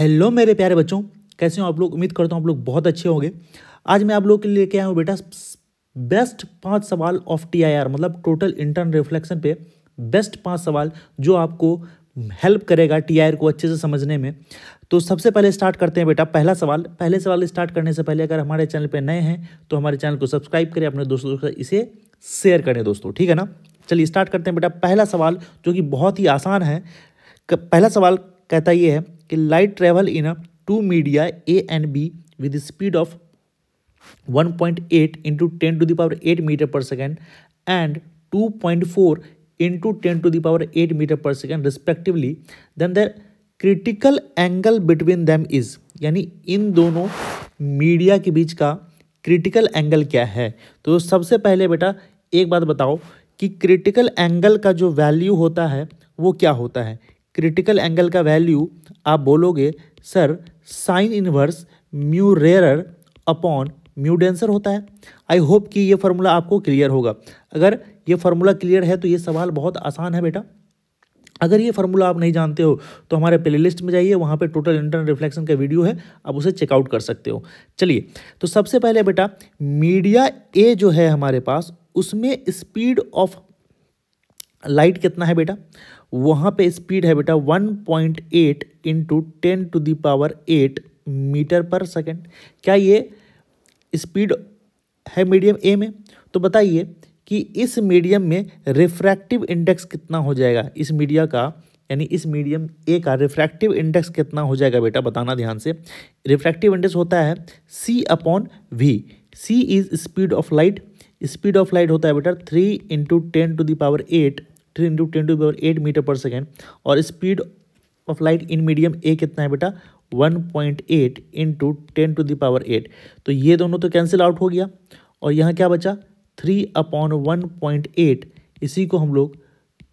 Hello मेरे प्यारे बच्चों कैसे हो आप लोग उम्मीद करता हूँ आप लोग बहुत अच्छे होंगे आज मैं आप लोग के लिए लेके आया हूँ बेटा बेस्ट पाँच सवाल ऑफ टी मतलब टोटल इंटरन रिफ्लेक्शन पे बेस्ट पाँच सवाल जो आपको हेल्प करेगा टी को अच्छे से समझने में तो सबसे पहले स्टार्ट करते हैं बेटा पहला सवाल पहले सवाल स्टार्ट करने से पहले अगर हमारे चैनल पर नए हैं तो हमारे चैनल को सब्सक्राइब करें अपने दोस्तों के इसे शेयर करें दोस्तों ठीक है ना चलिए स्टार्ट करते हैं बेटा पहला सवाल जो कि बहुत ही आसान है पहला सवाल कहता ये है कि light travel in two media A and B with speed of 1.8 point eight into ten to the power eight metre per second and 2.4 point four into ten to the power eight metre per second respectively then the critical angle between them is यानी इन दोनों media के बीच का critical angle क्या है तो सबसे पहले बेटा एक बात बताओ कि क्रिटिकल एंगल का जो वैल्यू होता है वो क्या होता है क्रिटिकल एंगल का वैल्यू आप बोलोगे sir sine inverse mu rare upon mu denser होता है आई होप कि ये फार्मूला आपको क्लियर होगा अगर ये फार्मूला क्लियर है तो ये सवाल बहुत आसान है बेटा अगर ये फार्मूला आप नहीं जानते हो तो हमारे प्लेलिस्ट में जाइए वहाँ पे टोटल इंटरनल रिफ्लेक्शन का वीडियो है आप उसे चेकआउट कर सकते हो चलिए तो सबसे पहले बेटा मीडिया ए जो है हमारे पास उसमें स्पीड ऑफ लाइट कितना है बेटा वहाँ पे स्पीड है बेटा 1.8 point eight into ten to the power eight metre per second क्या ये स्पीड है मीडियम ए में तो बताइए कि इस मीडियम में रिफ्रैक्टिव इंडेक्स कितना हो जाएगा इस मीडिया का यानी इस मीडियम ए का रिफ्रैक्टिव इंडेक्स कितना हो जाएगा बेटा बताना ध्यान से रिफ्रैक्टिव इंडेक्स होता है C upon V C is speed of light speed of light होता है बेटा three into ten to the power eight three into ten to power eight metre per second और speed of light in medium A कितना है बेटा one point eight into ten to the power eight तो ये दोनों तो कैंसिल आउट हो गया और यहाँ क्या बचा three upon one point eight इसी को हम लोग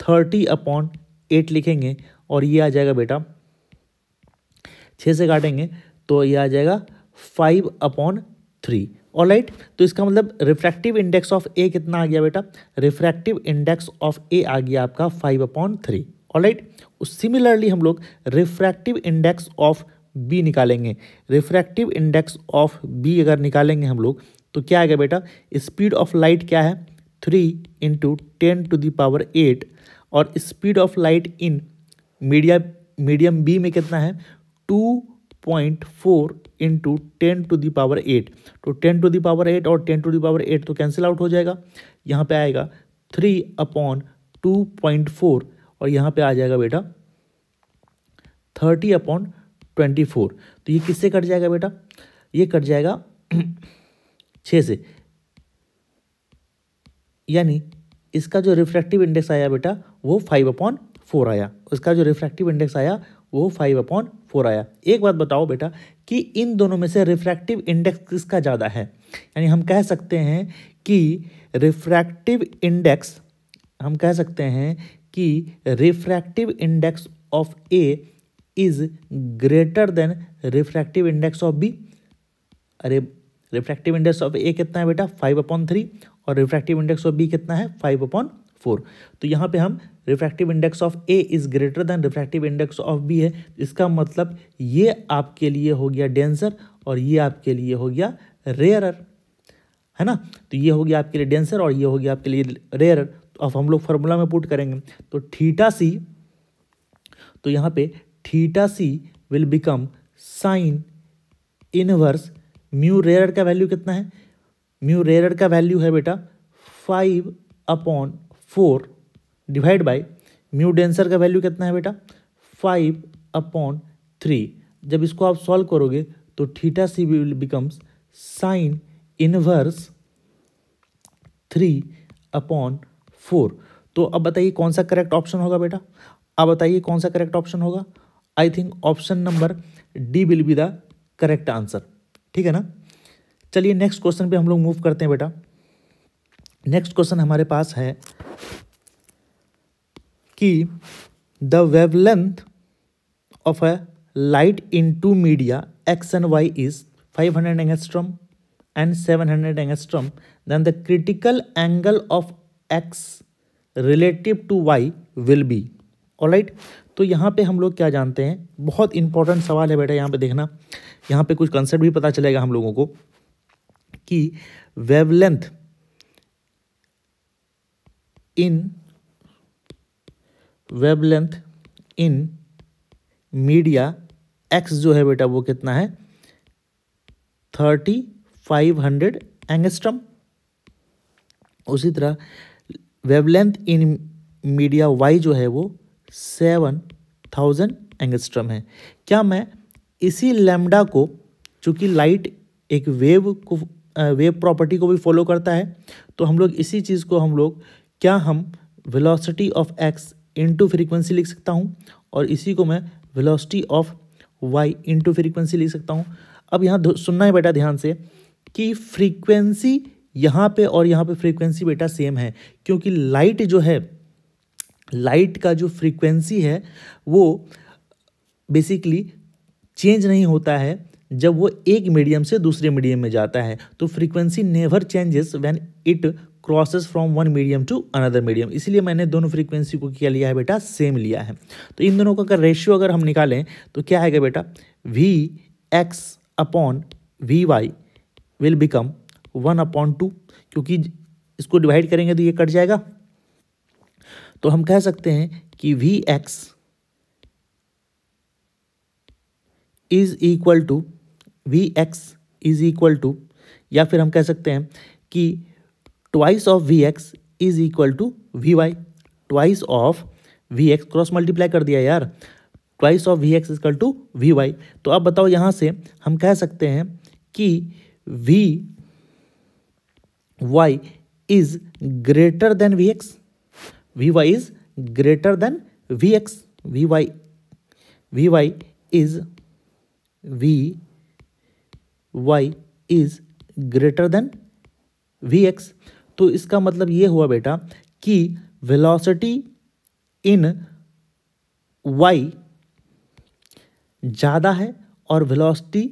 थर्टी अपॉन एट लिखेंगे और ये आ जाएगा बेटा छः से काटेंगे तो ये आ जाएगा five upon three all right तो इसका मतलब रिफ्रैक्टिव इंडेक्स ऑफ ए कितना आ गया बेटा रिफ्रैक्टिव इंडेक्स ऑफ ए आ गया आपका five upon three all right similarly हम लोग रिफ्रैक्टिव इंडेक्स ऑफ बी निकालेंगे रिफ्रैक्टिव इंडेक्स ऑफ बी अगर निकालेंगे हम लोग तो क्या आ गया बेटा स्पीड ऑफ लाइट क्या है three into ten to the power eight और speed of light in media medium B में कितना है two point four into ten to the power eight तो ten to the power eight और ten to the power eight तो cancel out हो जाएगा यहाँ पे आएगा three upon two point four और यहाँ पे आ जाएगा बेटा थर्टी अपॉन ट्वेंटी फोर तो ये किससे कट जाएगा बेटा ये कट जाएगा छः से यानी इसका जो रिफ्रैक्टिव इंडेक्स आया बेटा वो फाइव अपॉन फोर आया इसका जो रिफ्रैक्टिव इंडेक्स आया वो फाइव अपॉन फोर आया एक बात बताओ बेटा कि इन दोनों में से रिफ्रैक्टिव इंडेक्स किसका ज़्यादा है यानी हम कह सकते हैं कि रिफ्रैक्टिव इंडेक्स हम कह सकते हैं कि refractive index of A is greater than refractive index of B अरे रिफ्रैक्टिव इंडेक्स ऑफ ए कितना है बेटा फाइव अपॉन थ्री और रिफ्रैक्टिव इंडेक्स ऑफ बी कितना है फाइव अपॉन फोर तो यहाँ पे हम refractive index of A is greater than refractive index of B है इसका मतलब ये आपके लिए हो गया डेंसर और ये आपके लिए हो गया रेयरर है ना तो ये हो गया आपके लिए डेंसर और ये हो गया आपके लिए रेयरर तो अब हम लोग फार्मूला में पुट करेंगे तो ठीटा सी तो यहाँ पे theta C will become sine inverse mu rare का वैल्यू कितना है म्यू रेयर का वैल्यू है बेटा five upon four divide by mu denser का वैल्यू कितना है बेटा फाइव अपॉन थ्री जब इसको आप सॉल्व करोगे तो theta C will becomes sine inverse three upon four तो अब बताइए कौन सा करेक्ट ऑप्शन होगा बेटा अब बताइए कौन सा करेक्ट ऑप्शन होगा I think option number D will be the correct answer ठीक है ना चलिए नेक्स्ट क्वेश्चन पे हम लोग मूव करते हैं बेटा नेक्स्ट क्वेश्चन हमारे पास है कि the wavelength of a light in two media X and Y is 500 angstrom seven hundred angstrom then the critical angle of X relative to Y will be all right तो यहाँ पे हम लोग क्या जानते हैं बहुत इंपॉर्टेंट सवाल है बेटा यहाँ पे देखना यहाँ पे कुछ कंसेप्ट भी पता चलेगा हम लोगों को कि wavelength in wavelength in media X जो है बेटा वो कितना है थर्टी फाइव हंड्रेड एंगस्ट्रम उसी तरह वेबलेंथ इन मीडिया वाई जो है वो सेवन थाउजेंड एंगस्ट्रम है क्या मैं इसी लैमडा को चूँकि लाइट एक वेव को वेव प्रॉपर्टी को भी फॉलो करता है तो हम लोग इसी चीज़ को हम लोग क्या हम velocity of X to frequency लिख सकता हूँ और इसी को मैं velocity of Y into frequency लिख सकता हूँ अब यहाँ सुनना है बेटा ध्यान से कि फ्रीक्वेंसी यहाँ पे और यहाँ पे फ्रीक्वेंसी बेटा सेम है क्योंकि लाइट जो है लाइट का जो फ्रीक्वेंसी है वो बेसिकली चेंज नहीं होता है जब वो एक मीडियम से दूसरे मीडियम में जाता है तो frequency never changes when it crosses from one medium to another medium इसलिए मैंने दोनों फ्रीक्वेंसी को क्या लिया है बेटा सेम लिया है तो इन दोनों का अगर रेशियो अगर हम निकालें तो क्या आएगा बेटा V X upon V Y will become one upon two क्योंकि इसको डिवाइड करेंगे तो ये कट जाएगा तो हम कह सकते हैं कि V X is equal to V X is equal to या फिर हम कह सकते हैं कि twice of V X is equal to V Y twice of V X cross multiply कर दिया यार twice of V X is equal to V Y तो अब बताओ यहाँ से हम कह सकते हैं कि V Y is greater than V X V Y is greater than V X V Y V Y is V Y is greater than V X तो इसका मतलब ये हुआ बेटा कि वेलोसिटी इन वाई ज़्यादा है और वेलोसिटी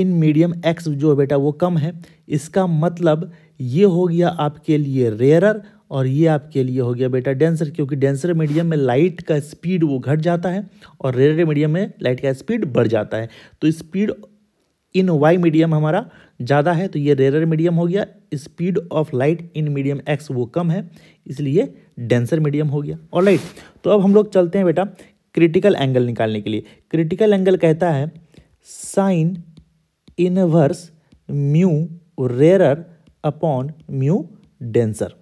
इन मीडियम एक्स जो है बेटा वो कम है इसका मतलब ये हो गया आपके लिए रेयरर और ये आपके लिए हो गया बेटा डेंसर क्योंकि डेंसर मीडियम में लाइट का स्पीड वो घट जाता है और रेयर मीडियम में लाइट का स्पीड बढ़ जाता है तो स्पीड इन वाई मीडियम हमारा ज़्यादा है तो ये रेरर मीडियम हो गया speed of light in medium X वो कम है इसलिए डेंसर मीडियम हो गया और लाइट तो अब हम लोग चलते हैं बेटा क्रिटिकल एंगल निकालने के लिए क्रिटिकल एंगल कहता है sine inverse mu rarer upon mu denser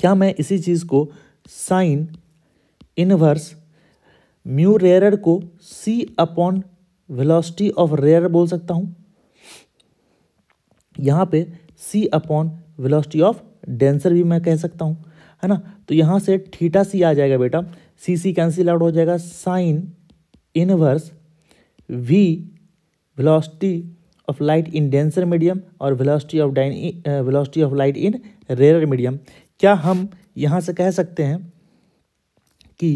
क्या मैं इसी चीज़ को साइन इनवर्स म्यू रेरर को C upon velocity of rare बोल सकता हूँ यहाँ पे C upon velocity of denser भी मैं कह सकता हूँ है ना तो यहाँ से थीटा सी आ जाएगा बेटा सी सी कैंसिल आउट हो जाएगा sine inverse V velocity of light in denser medium और वेलोसिटी ऑफ डाइन velocity of light in rare medium क्या हम यहाँ से कह सकते हैं कि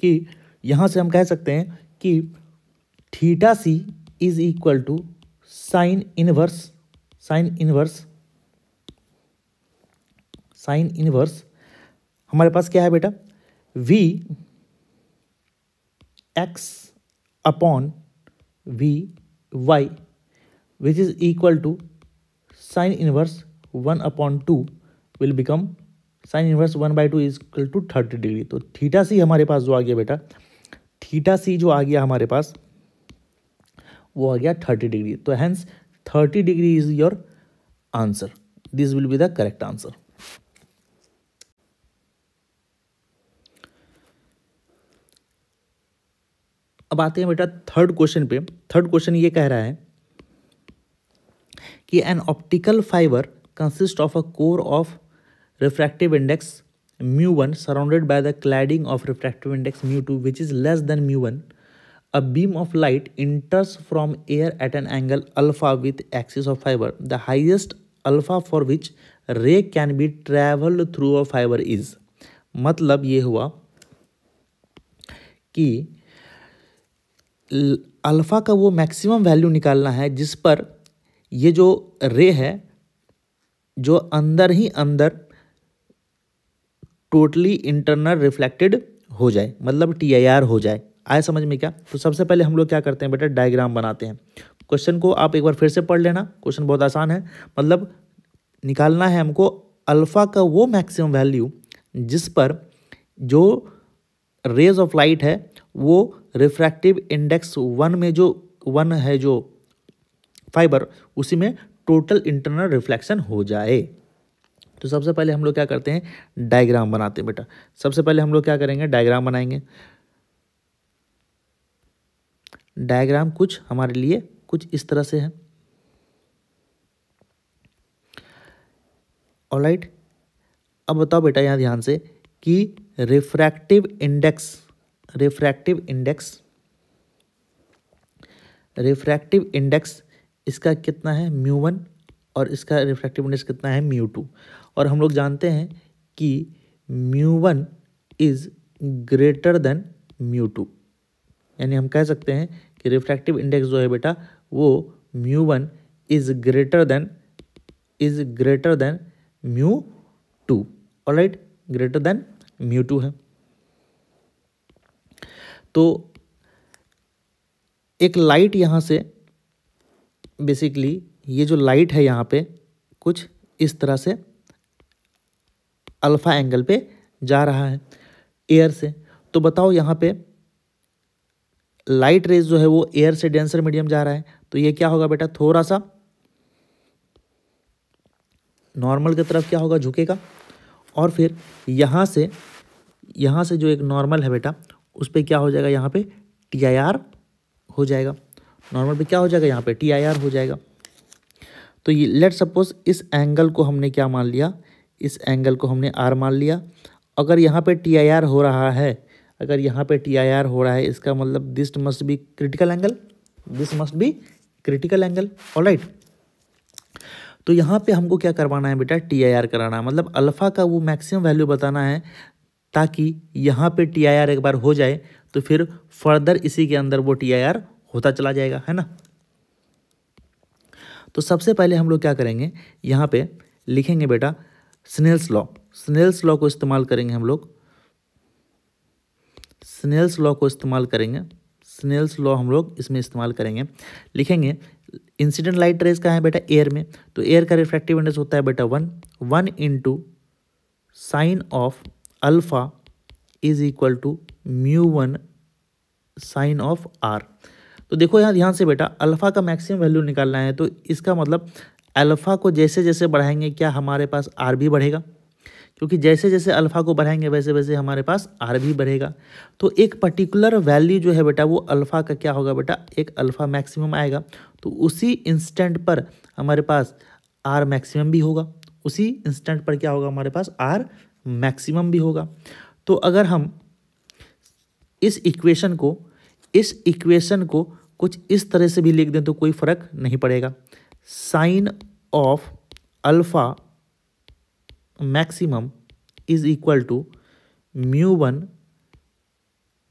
कि यहाँ से हम कह सकते हैं कि theta C is equal to sine inverse sine inverse sine inverse हमारे पास क्या है बेटा V X upon V Y which is equal to sine inverse one upon two will become sine inverse one by two is equal to thirty degree तो theta C हमारे पास जो आ गया बेटा थीटा सी जो आ गया हमारे पास वो आ गया थर्टी डिग्री तो hence thirty degree is your answer this will be the correct answer अब आते हैं बेटा थर्ड क्वेश्चन पे थर्ड क्वेश्चन ये कह रहा है कि an optical fibre consist of a core of refractive index mu1 surrounded by the cladding of refractive index mu2 which is less than mu1, a beam of light enters from air at an angle alpha with axis of fiber. The highest alpha for which ray can be traveled through a fiber is. matlab ye hua ki alpha का वो maximum value निकालना है जिस पर ये जो रे है जो अंदर ही अंदर टोटली इंटरनल रिफ्लेक्टेड हो जाए मतलब टी आई आर हो जाए आए समझ में क्या तो सबसे पहले हम लोग क्या करते हैं बेटा डायग्राम बनाते हैं क्वेश्चन को आप एक बार फिर से पढ़ लेना क्वेश्चन बहुत आसान है मतलब निकालना है हमको अल्फ़ा का वो मैक्सिमम वैल्यू जिस पर जो रेज ऑफ लाइट है वो रिफ्रैक्टिव इंडेक्स वन में जो वन है जो फाइबर उसी में टोटल इंटरनल रिफ्लेक्शन हो जाए तो सबसे पहले हम लोग क्या करते हैं डायग्राम बनाते हैं बेटा सबसे पहले हम लोग क्या करेंगे डायग्राम बनाएंगे डायग्राम कुछ हमारे लिए कुछ इस तरह से है ऑलराइट अब बताओ बेटा यहाँ ध्यान से कि refractive index refractive index refractive index इसका कितना है म्यू वन और इसका रिफ्रैक्टिव इंडेक्स कितना है म्यू टू और हम लोग जानते हैं कि mu one is greater than mu two यानी हम कह सकते हैं कि रिफ्रैक्टिव इंडेक्स जो है बेटा वो mu one is greater than is greater than mu two और right greater than mu two है तो एक लाइट यहाँ से बेसिकली ये जो लाइट है यहाँ पे कुछ इस तरह से अल्फ़ा एंगल पे जा रहा है एयर से तो बताओ यहाँ पे लाइट रेज जो है वो एयर से डेंसर मीडियम जा रहा है तो ये क्या होगा बेटा थोड़ा सा नॉर्मल की तरफ क्या होगा झुकेगा और फिर यहाँ से यहाँ से जो एक नॉर्मल है बेटा उस पर क्या हो जाएगा यहाँ पे टी आई आर हो जाएगा नॉर्मल पे क्या हो जाएगा यहाँ पे टी आई आर हो जाएगा तो ये लेट सपोज इस एंगल को हमने क्या मान लिया इस एंगल को हमने आर मान लिया अगर यहाँ पे टी आई आर हो रहा है अगर यहाँ पे टी आई आर हो रहा है इसका मतलब this must be critical angle this must be critical angle all right तो यहाँ पे हमको क्या करवाना है बेटा टी आई आर कराना है मतलब अल्फ़ा का वो मैक्सिमम वैल्यू बताना है ताकि यहाँ पे टी आई आर एक बार हो जाए तो फिर फर्दर इसी के अंदर वो टी आई आर होता चला जाएगा है ना तो सबसे पहले हम लोग क्या करेंगे यहाँ पे लिखेंगे बेटा स्नेल्स लॉ स्नेल्स लॉ को इस्तेमाल करेंगे हम लोग स्नेल्स लॉ को इस्तेमाल करेंगे स्नेल्स लॉ हम लोग इसमें इस्तेमाल करेंगे लिखेंगे इंसिडेंट लाइट रेस का है बेटा एयर में तो एयर का रिफ्रैक्टिव इंडेक्स होता है बेटा one one into sine of alpha is equal to mu one sine of R तो देखो यहाँ ध्यान से बेटा अल्फ़ा का मैक्सिमम वैल्यू निकालना है तो इसका मतलब अल्फ़ा को जैसे जैसे बढ़ाएंगे क्या हमारे पास आर भी बढ़ेगा क्योंकि जैसे जैसे अल्फ़ा को बढ़ाएंगे वैसे वैसे हमारे पास आर भी बढ़ेगा तो एक पर्टिकुलर वैल्यू जो है बेटा वो अल्फ़ा का क्या होगा बेटा एक अल्फ़ा मैक्सिमम आएगा तो उसी इंस्टेंट पर हमारे पास आर मैक्सिमम भी होगा उसी इंस्टेंट पर क्या होगा हमारे पास आर मैक्सिमम भी होगा तो अगर हम इस इक्वेशन को इस इक्वेशन को कुछ इस तरह से भी लिख दें तो कोई फ़र्क नहीं पड़ेगा sine of alpha maximum is equal to mu one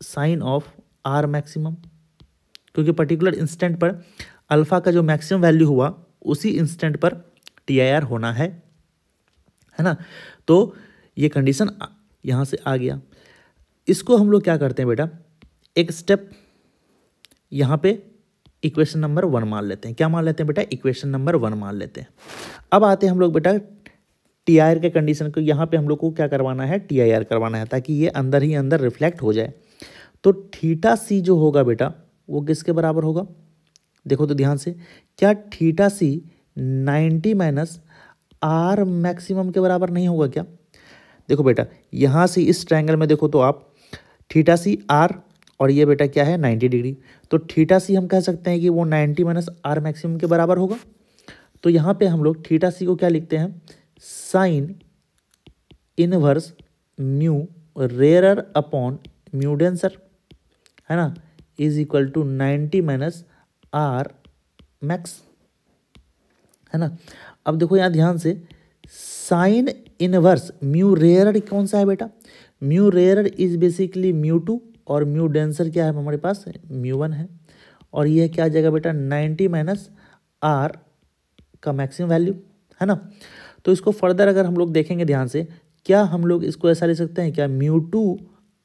sine of R maximum क्योंकि पर्टिकुलर इंस्टेंट पर अल्फा का जो मैक्सिमम वैल्यू हुआ उसी इंस्टेंट पर टी आई आर होना है है ना तो ये कंडीशन यहाँ से आ गया इसको हम लोग क्या करते हैं बेटा एक स्टेप यहाँ पे इक्वेशन नंबर वन मान लेते हैं क्या मान लेते हैं बेटा इक्वेशन नंबर वन मान लेते हैं अब आते हैं हम लोग बेटा टी आई आर के कंडीशन को यहाँ पे हम लोग को क्या करवाना है टी आई आर करवाना है ताकि ये अंदर ही अंदर रिफ्लेक्ट हो जाए तो ठीटा सी जो होगा बेटा वो किसके बराबर होगा देखो तो ध्यान से क्या theta C ninety minus R maximum के बराबर नहीं होगा क्या देखो बेटा यहाँ से इस ट्रायंगल में देखो तो आप ठीटा सी आर और ये बेटा क्या है 90 डिग्री तो थीटा सी हम कह सकते हैं कि वो 90 माइनस आर मैक्सिमम के बराबर होगा तो यहाँ पे हम लोग थीटा सी को क्या लिखते हैं sine inverse mu rare upon mu denser है ना is equal to ninety minus R max है ना अब देखो यहाँ ध्यान से साइन इनवर्स म्यू रेयर कौन सा है बेटा mu rare is basically mu two और म्यू डेंसर क्या है हमारे पास म्यू वन है और ये क्या आ जाएगा बेटा नाइन्टी माइनस आर का मैक्सिमम वैल्यू है ना तो इसको फर्दर अगर हम लोग देखेंगे ध्यान से क्या हम लोग इसको ऐसा ले सकते हैं क्या mu two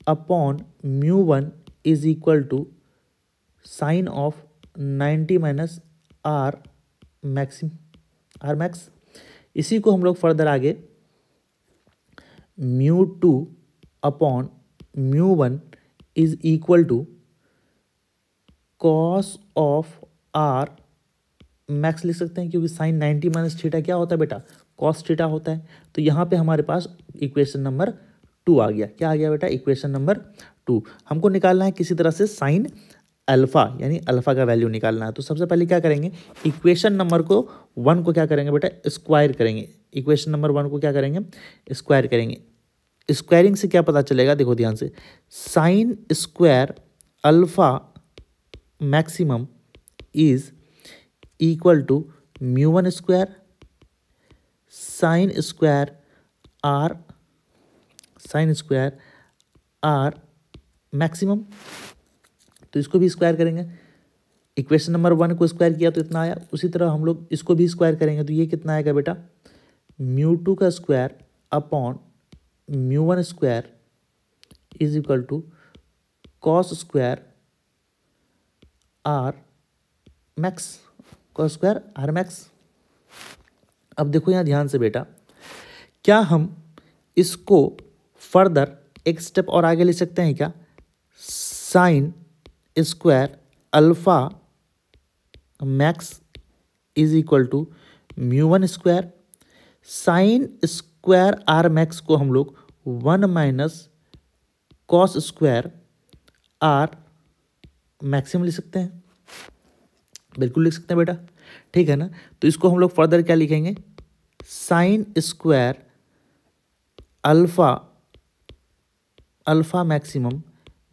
upon mu one is equal to sine of ninety minus R maximum R max इसी को हम लोग फर्दर आगे mu two upon mu one is equal to cos of R max लिख सकते हैं क्योंकि साइन 90 माइनस थीटा क्या होता है बेटा कॉस थीटा होता है तो यहाँ पे हमारे पास इक्वेशन नंबर टू आ गया क्या आ गया बेटा इक्वेशन नंबर टू हमको निकालना है किसी तरह से साइन अल्फ़ा यानी अल्फ़ा का वैल्यू निकालना है तो सबसे पहले क्या करेंगे इक्वेशन नंबर को वन को क्या करेंगे बेटा स्क्वायर करेंगे इक्वेशन नंबर वन को क्या करेंगे स्क्वायर करेंगे स्क्वायरिंग से क्या पता चलेगा देखो ध्यान से sine square alpha maximum is equal to mu one square sine square R sine square R maximum तो इसको भी स्क्वायर करेंगे इक्वेशन नंबर वन को स्क्वायर किया तो इतना आया उसी तरह हम लोग इसको भी स्क्वायर करेंगे तो ये कितना आएगा बेटा म्यू टू का square upon mu one square is equal to cos square R max cos square R max अब देखो यहाँ ध्यान से बेटा क्या हम इसको फर्दर एक स्टेप और आगे ले सकते हैं क्या sine square alpha max is equal to mu one square sine स्क् स्क्वायर आर मैक्स को हम लोग one minus cos square R maximum लिख सकते हैं बिल्कुल लिख सकते हैं बेटा ठीक है ना तो इसको हम लोग फर्दर क्या लिखेंगे sine square alpha alpha maximum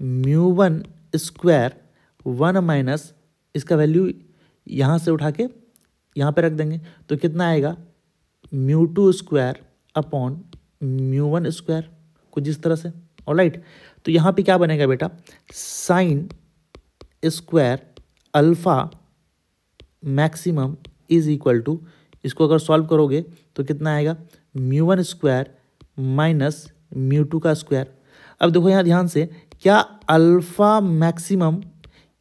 mu one square one minus इसका वैल्यू यहाँ से उठा के यहाँ पे रख देंगे तो कितना आएगा mu two square upon mu one square कुछ इस तरह से और राइट तो यहाँ पे क्या बनेगा बेटा sine square alpha maximum is equal to इसको अगर सॉल्व करोगे तो कितना आएगा mu one square minus mu two का स्क्वायर अब देखो यहाँ ध्यान से क्या अल्फ़ा मैक्सिमम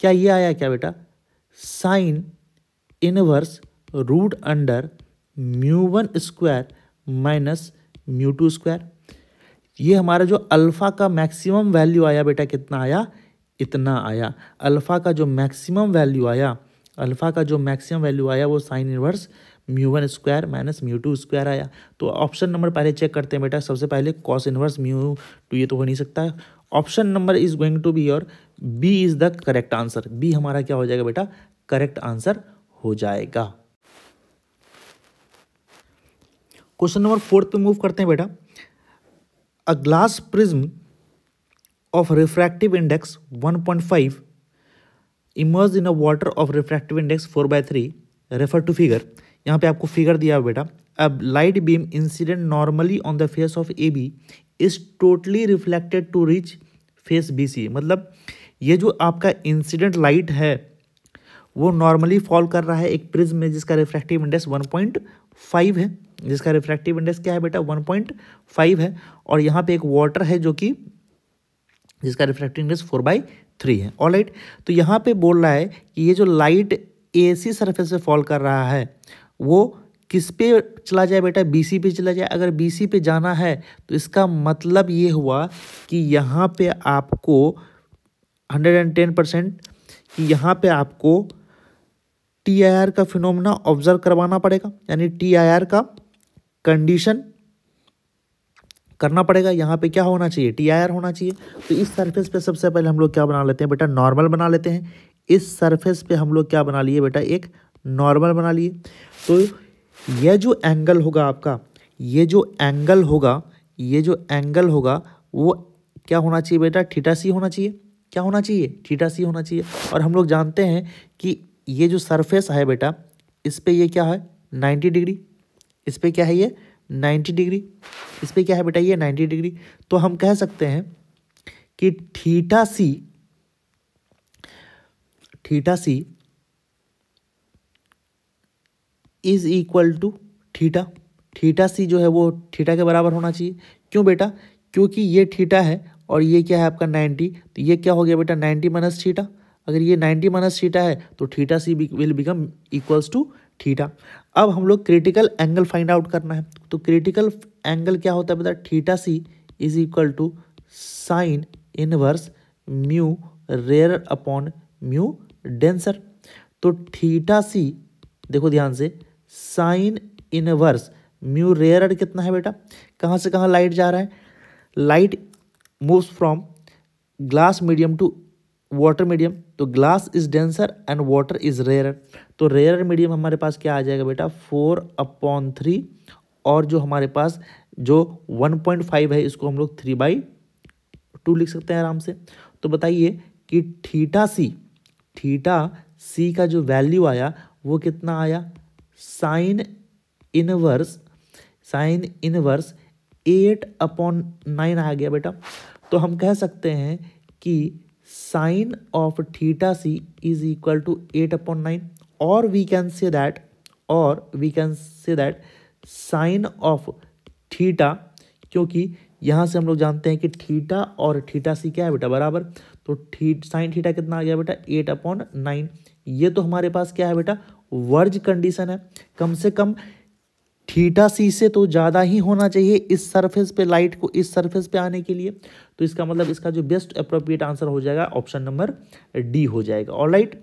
क्या ये आया क्या बेटा sine inverse root under mu one square minus mu two square ये हमारा जो अल्फ़ा का मैक्सिमम वैल्यू आया बेटा कितना आया इतना आया अल्फ़ा का जो मैक्सिमम वैल्यू आया अल्फ़ा का जो मैक्सिमम वैल्यू आया वो sine inverse mu one square minus mu two square आया तो ऑप्शन नंबर पहले चेक करते हैं बेटा सबसे पहले कॉस इनवर्स म्यू टू ये तो हो नहीं सकता option number is going to be और B is the correct answer B हमारा क्या हो जाएगा बेटा करेक्ट आंसर हो जाएगा क्वेश्चन नंबर फोर्थ पे मूव करते हैं बेटा a glass prism of refractive index 1.5 emerge in a water of refractive index 4 by three refer to figure यहाँ पे आपको फिगर दिया है बेटा a light beam incident normally on the face of A B is totally reflected to reach face B C मतलब ये जो आपका इंसिडेंट लाइट है वो नॉर्मली फॉल कर रहा है एक प्रिज्म में जिसका रिफ्रैक्टिव इंडेक्स 1.5 है जिसका रिफ्रैक्टिव इंडेक्स क्या है बेटा वन पॉइंट फाइव है और यहाँ पे एक वाटर है जो कि जिसका refractive index four by three है ऑल राइट तो यहाँ पे बोल रहा है कि ये जो लाइट ए सी सरफेस से फॉल कर रहा है वो किस पे चला जाए बेटा सी पे चला जाए अगर सी पे जाना है तो इसका मतलब ये हुआ कि यहाँ पे आपको हंड्रेड एंड टेन परसेंट कि यहाँ पे आपको टी आई आर का फिनोमिना ऑब्जर्व करवाना पड़ेगा यानी टी आई आर का कंडीशन करना पड़ेगा यहाँ पे क्या होना चाहिए टी होना चाहिए तो इस सरफेस पे सबसे पहले हम लोग क्या बना लेते हैं बेटा नॉर्मल बना लेते हैं इस सरफेस पे हम लोग क्या बना लिए बेटा एक नॉर्मल बना लिए तो यह जो एंगल होगा आपका ये जो एंगल होगा ये जो एंगल होगा वो क्या होना चाहिए बेटा ठीटा सी होना चाहिए क्या होना चाहिए ठीटा सी होना चाहिए और हम लोग जानते हैं कि ये जो सरफेस है बेटा इस पर यह क्या है नाइन्टी डिग्री इस पर क्या है ये 90 डिग्री इस पर क्या है बेटा ये 90 डिग्री तो हम कह सकते हैं कि theta C theta C is equal to theta theta C जो है वो थीटा के बराबर होना चाहिए क्यों बेटा क्योंकि ये थीटा है और ये क्या है आपका 90 तो ये क्या हो गया बेटा 90 माइनस थीटा अगर ये नाइन्टी माइनस थीटा है तो theta C will become equals to theta अब हम लोग क्रिटिकल एंगल फाइंड आउट करना है तो क्रिटिकल एंगल क्या होता है बता theta C is equal to sine inverse mu rare upon mu denser तो थीटा सी देखो ध्यान से साइन इनवर्स म्यू रेयर कितना है बेटा कहाँ से कहाँ लाइट जा रहा है light moves from glass medium to water medium तो glass is denser and water is rare तो रेयर मीडियम हमारे पास क्या आ जाएगा बेटा फोर अपॉन थ्री और जो हमारे पास जो वन पॉइंट फाइव है इसको हम लोग थ्री बाई टू लिख सकते हैं आराम से तो बताइए कि थीटा सी थीटा सी का जो वैल्यू आया वो कितना आया sine inverse sine inverse eight upon nine आ गया बेटा तो हम कह सकते हैं कि sine of theta C is equal to eight upon nine और वी कैन से दैट और we can say that sine of theta क्योंकि यहाँ से हम लोग जानते हैं कि थीटा और थीटा सी क्या है बेटा बराबर तो थी साइन थीटा कितना आ गया बेटा एट अपॉन नाइन ये तो हमारे पास क्या है बेटा वर्ज कंडीशन है कम से कम थीटा सी से तो ज़्यादा ही होना चाहिए इस सरफेस पे लाइट को इस सरफेस पे आने के लिए तो इसका मतलब इसका जो बेस्ट अप्रोप्रिएट आंसर हो जाएगा ऑप्शन नंबर डी हो जाएगा ऑल राइट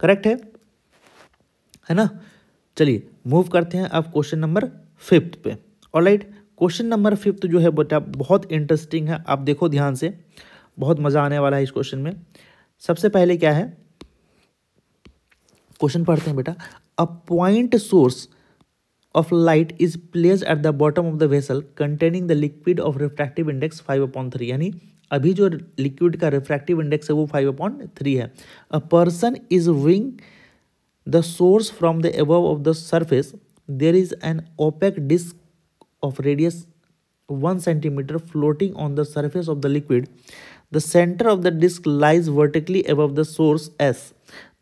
करेक्ट है है ना चलिए मूव करते हैं अब क्वेश्चन नंबर फिफ्थ पे all right question number fifth जो है बेटा बहुत इंटरेस्टिंग है आप देखो ध्यान से बहुत मज़ा आने वाला है इस क्वेश्चन में सबसे पहले क्या है क्वेश्चन पढ़ते हैं बेटा a point source of light is placed at the bottom of the vessel containing the liquid of refractive index five upon three यानी अभी जो लिक्विड का रिफ्रैक्टिव इंडेक्स है वो फाइव अपॉन थ्री है a person is viewing the source from the above of the surface there is an opaque disc of radius one centimetre floating on the surface of the liquid the centre of the disc lies vertically above the source s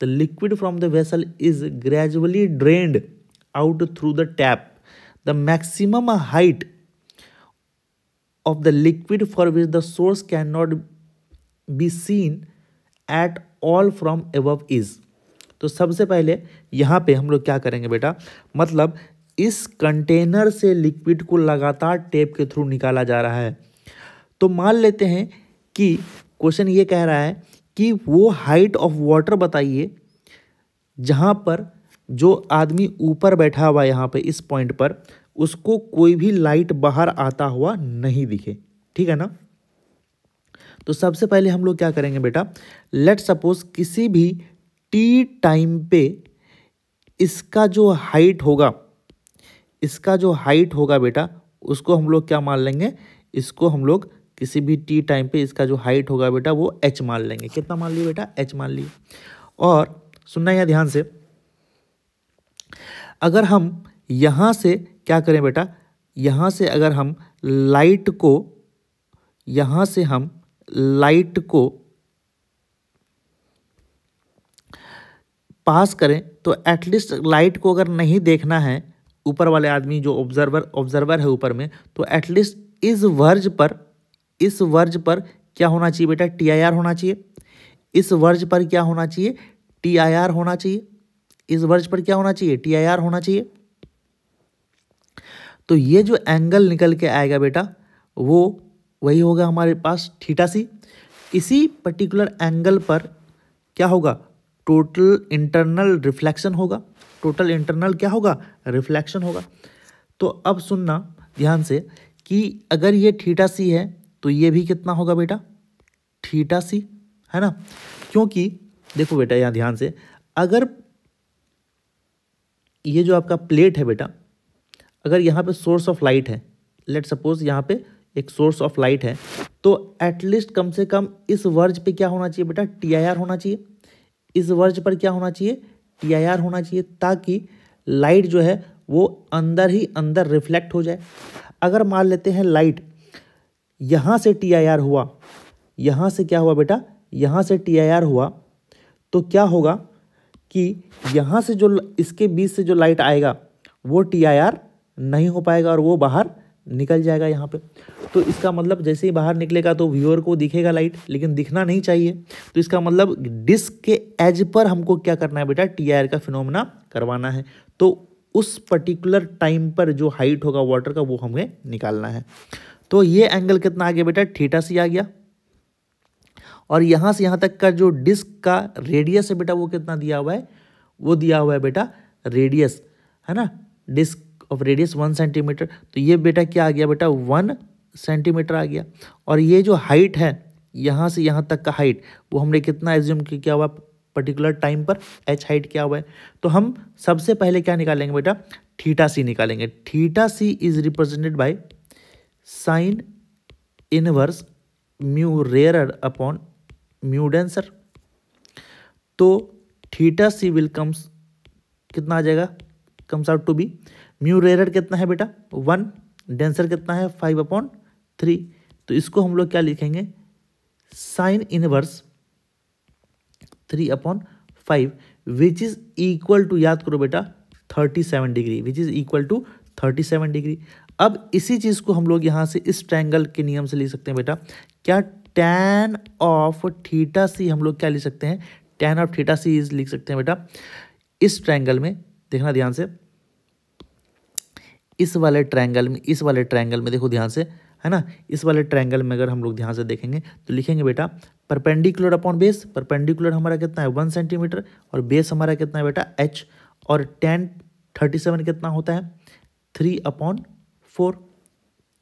the liquid from the vessel is gradually drained out through the tap. The maximum height of the liquid for which the source cannot be seen at all from above is. तो सबसे पहले यहाँ पे हम लोग क्या करेंगे बेटा मतलब इस कंटेनर से लिक्विड को लगातार टेप के थ्रू निकाला जा रहा है तो मान लेते हैं कि क्वेश्चन ये कह रहा है कि वो हाइट ऑफ वाटर बताइए जहाँ पर जो आदमी ऊपर बैठा हुआ यहाँ पे इस पॉइंट पर उसको कोई भी लाइट बाहर आता हुआ नहीं दिखे ठीक है ना तो सबसे पहले हम लोग क्या करेंगे बेटा लेट सपोज किसी भी टी टाइम पे इसका जो हाइट होगा इसका जो हाइट होगा बेटा उसको हम लोग क्या मान लेंगे इसको हम लोग किसी भी टी टाइम पे इसका जो हाइट होगा बेटा वो एच मान लेंगे कितना मान लिए बेटा एच मान लिए और सुनना यहाँ ध्यान से अगर हम यहाँ से क्या करें बेटा यहाँ से अगर हम लाइट को यहाँ से हम लाइट को पास करें तो एटलीस्ट लाइट को अगर नहीं देखना है ऊपर वाले आदमी जो ऑब्जर्वर ऑब्जर्वर है ऊपर में तो एटलीस्ट इस वर्ज पर इस वर्ज पर क्या होना चाहिए बेटा टी आई आर होना चाहिए इस वर्ज पर क्या होना चाहिए टी आई आर होना चाहिए इस वर्ज पर क्या होना चाहिए टी होना चाहिए तो ये जो एंगल निकल के आएगा बेटा वो वही होगा हमारे पास थीटा सी इसी पर्टिकुलर एंगल पर क्या होगा टोटल इंटरनल रिफ्लेक्शन होगा टोटल इंटरनल क्या होगा रिफ्लेक्शन होगा तो अब सुनना ध्यान से कि अगर ये थीटा सी है तो ये भी कितना होगा बेटा थीटा सी है ना क्योंकि देखो बेटा यहाँ ध्यान से अगर ये जो आपका प्लेट है बेटा अगर यहाँ पे सोर्स ऑफ लाइट है लेट सपोज यहाँ पे एक सोर्स ऑफ लाइट है तो एटलीस्ट कम से कम इस वर्ज पे क्या होना चाहिए बेटा टी आई आर होना चाहिए इस वर्ज पर क्या होना चाहिए टी आई आर होना चाहिए ताकि लाइट जो है वो अंदर ही अंदर रिफ्लेक्ट हो जाए अगर मान लेते हैं लाइट यहाँ से टी आई आर हुआ यहाँ से क्या हुआ बेटा यहाँ से टी आई आर हुआ तो क्या होगा कि यहाँ से जो इसके बीच से जो लाइट आएगा वो टी नहीं हो पाएगा और वो बाहर निकल जाएगा यहाँ पे तो इसका मतलब जैसे ही बाहर निकलेगा तो व्यूअर को दिखेगा लाइट लेकिन दिखना नहीं चाहिए तो इसका मतलब डिस्क के एज पर हमको क्या करना है बेटा टी का फिनोमिना करवाना है तो उस पर्टिकुलर टाइम पर जो हाइट होगा वाटर का वो हमें निकालना है तो ये एंगल कितना आ गया बेटा थीटा सी आ गया और यहाँ से यहाँ तक का जो डिस्क का रेडियस है बेटा वो कितना दिया हुआ है वो दिया हुआ है बेटा रेडियस है ना disc of radius one centimetre तो ये बेटा क्या आ गया बेटा वन सेंटीमीटर आ गया और ये जो हाइट है यहाँ से यहाँ तक का हाइट वो हमने कितना एज्यूम किया हुआ पर्टिकुलर टाइम पर एच हाइट क्या हुआ है तो हम सबसे पहले क्या निकालेंगे बेटा थीटा सी निकालेंगे theta C is represented by sine inverse mu rare upon mu denser तो थीटा सी विल कम्स कितना आ जाएगा comes out to be mu rarer कितना है बेटा वन डेंसर कितना है फाइव अपॉन थ्री तो इसको हम लोग क्या लिखेंगे sine inverse three upon five which is equal to याद करो बेटा thirty seven degree which is equal to thirty seven degree अब इसी चीज़ को हम लोग यहां से इस ट्रैंगल के नियम से लिख सकते हैं बेटा क्या टेन ऑफ थीटा सी हम लोग क्या लिख सकते हैं tan of theta C is लिख सकते हैं बेटा इस ट्रायंगल में देखना ध्यान से इस वाले ट्रायंगल में इस वाले ट्रायंगल में देखो ध्यान से है ना इस वाले ट्रायंगल में अगर हम लोग ध्यान से देखेंगे तो लिखेंगे बेटा परपेंडिकुलर अपॉन बेस परपेंडिकुलर हमारा कितना है वन सेंटीमीटर और बेस हमारा कितना है बेटा एच और टेन थर्टी सेवन कितना होता है थ्री अपॉन फोर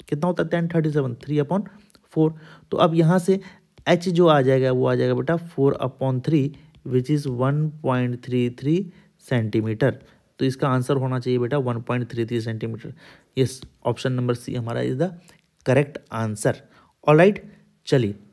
कितना होता है tan thirty seven three upon four तो अब यहाँ से एच जो आ जाएगा वो आ जाएगा बेटा four upon three which is one point three three centimetre तो इसका आंसर होना चाहिए बेटा one point three three centimetre yes option number C हमारा is the correct answer all चलिए